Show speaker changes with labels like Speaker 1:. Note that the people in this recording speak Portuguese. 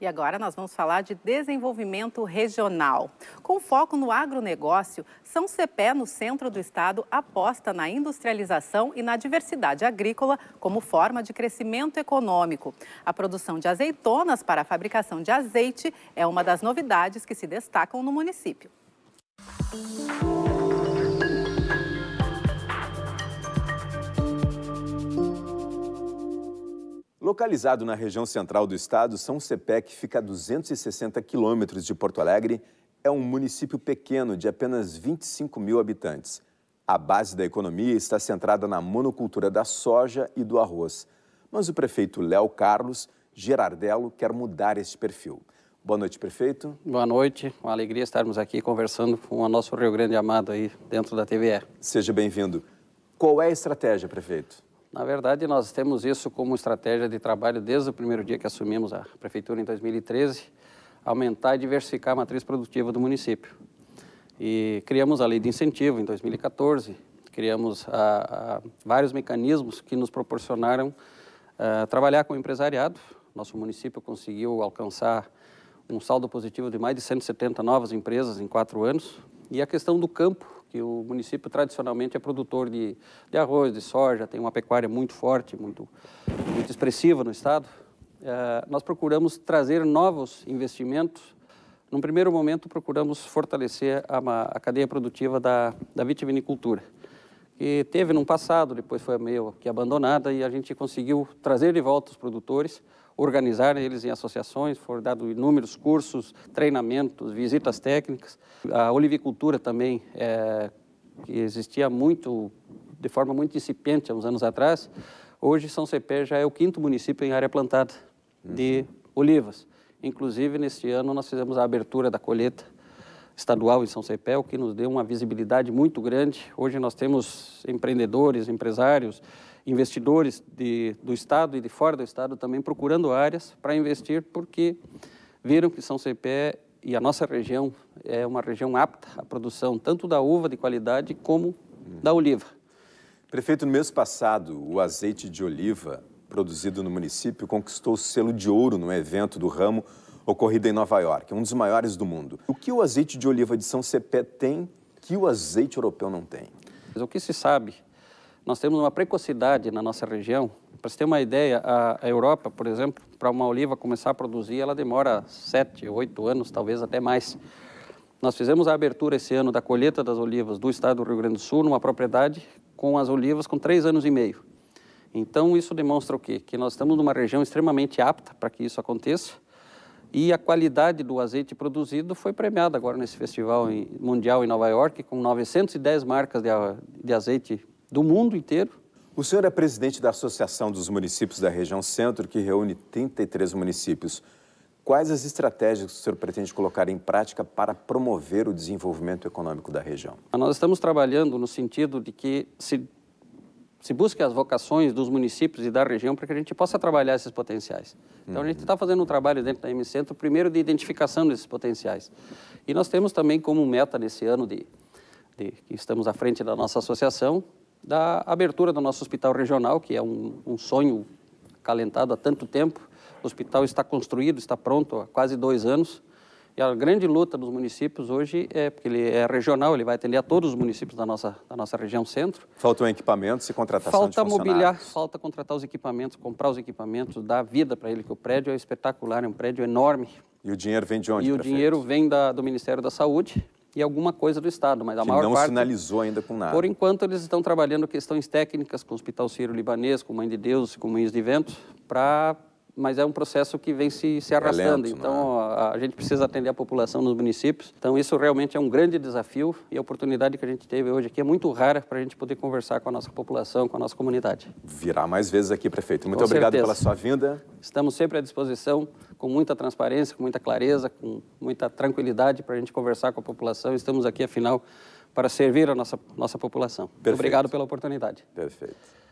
Speaker 1: E agora nós vamos falar de desenvolvimento regional. Com foco no agronegócio, São Cepé, no centro do estado, aposta na industrialização e na diversidade agrícola como forma de crescimento econômico. A produção de azeitonas para a fabricação de azeite é uma das novidades que se destacam no município. Música Localizado na região central do estado, São Cepé, que fica a 260 quilômetros de Porto Alegre, é um município pequeno de apenas 25 mil habitantes. A base da economia está centrada na monocultura da soja e do arroz. Mas o prefeito Léo Carlos Gerardello quer mudar este perfil. Boa noite, prefeito.
Speaker 2: Boa noite. Uma alegria estarmos aqui conversando com o nosso Rio Grande amado aí dentro da TVE. Seja bem-vindo.
Speaker 1: Qual é a estratégia, prefeito?
Speaker 2: Na verdade, nós temos isso como estratégia de trabalho desde o primeiro dia que assumimos a prefeitura em 2013, aumentar e diversificar a matriz produtiva do município. E criamos a lei de incentivo em 2014, criamos a, a, vários mecanismos que nos proporcionaram a, eh, trabalhar com o empresariado. Nosso município conseguiu alcançar um saldo positivo de mais de 170 novas empresas em quatro anos. E a questão do campo, o município tradicionalmente é produtor de, de arroz, de soja, tem uma pecuária muito forte, muito, muito expressiva no estado. É, nós procuramos trazer novos investimentos. Num primeiro momento, procuramos fortalecer a, a cadeia produtiva da, da vitivinicultura que teve no passado, depois foi meio que abandonada e a gente conseguiu trazer de volta os produtores organizar eles em associações, foram dados inúmeros cursos, treinamentos, visitas técnicas. A olivicultura também, é, que existia muito, de forma muito incipiente há uns anos atrás, hoje São Cepé já é o quinto município em área plantada de uhum. olivas. Inclusive, neste ano, nós fizemos a abertura da colheita estadual em São Cepé, o que nos deu uma visibilidade muito grande. Hoje nós temos empreendedores, empresários, investidores de, do Estado e de fora do Estado também procurando áreas para investir, porque viram que São Cepé e a nossa região é uma região apta à produção tanto da uva de qualidade como da oliva. Prefeito, no mês passado,
Speaker 1: o azeite de oliva produzido no município conquistou o selo de ouro no evento do ramo ocorrido em Nova York, um dos maiores do mundo. O que o azeite de oliva de São Cepé tem que o azeite europeu não tem?
Speaker 2: O que se sabe nós temos uma precocidade na nossa região. Para você ter uma ideia, a, Europa, por exemplo, para uma oliva começar a produzir, ela demora sete, oito anos, talvez até mais. Nós fizemos a abertura esse ano da colheita das olivas do estado do Rio Grande do Sul, numa propriedade com as olivas com três anos e meio. Então, isso demonstra o quê? Que nós estamos numa região extremamente apta para que isso aconteça e a qualidade do azeite produzido foi premiada agora nesse festival mundial
Speaker 1: em Nova York, com 910 marcas de, azeite do mundo inteiro. O senhor é presidente da Associação dos Municípios da Região Centro, que reúne 33 municípios. Quais as estratégias que o senhor pretende colocar em prática para promover o desenvolvimento econômico da região?
Speaker 2: Nós estamos trabalhando no sentido de que se, se busque as vocações dos municípios e da região para que a gente possa trabalhar esses potenciais. Então, uhum. a gente uhum. está fazendo um trabalho dentro da M-Centro, primeiro de identificação desses potenciais. E nós temos também como meta nesse ano de, de que estamos à frente da nossa associação, da abertura do nosso hospital regional, que é um, um sonho calentado há tanto tempo. O hospital está construído, está pronto há quase dois anos. E a grande luta dos municípios hoje é porque ele é regional, ele vai atender a todos os municípios da nossa, da nossa região centro. Faltam equipamentos e contratação falta de mobiliar, falta contratar os equipamentos, comprar os equipamentos, dar vida para ele, que o prédio é espetacular, é um prédio enorme.
Speaker 1: E o dinheiro vem de onde? E o prefeito?
Speaker 2: dinheiro vem da, do Ministério da Saúde e alguma coisa do Estado, mas a que maior não parte... não
Speaker 1: sinalizou ainda com nada. Por
Speaker 2: enquanto, eles estão trabalhando questões técnicas com o Hospital Sírio-Libanês, com Mãe de Deus, com Moinhos de Vento, para mas é um processo que vem se, se é arrastando. É lento, então, é? a, a, gente precisa atender a população nos municípios. Então, isso realmente é um grande desafio e a oportunidade que a gente teve hoje aqui é muito rara para a gente poder conversar com a nossa população, com a nossa comunidade.
Speaker 1: Virá mais vezes aqui, prefeito. Muito com obrigado certeza. pela sua
Speaker 2: vinda. Estamos sempre à disposição, com muita transparência, com muita clareza, com muita tranquilidade para a gente conversar com a população. Estamos aqui, afinal, para servir a nossa, nossa população. Perfeito. Obrigado pela oportunidade.
Speaker 1: Perfeito.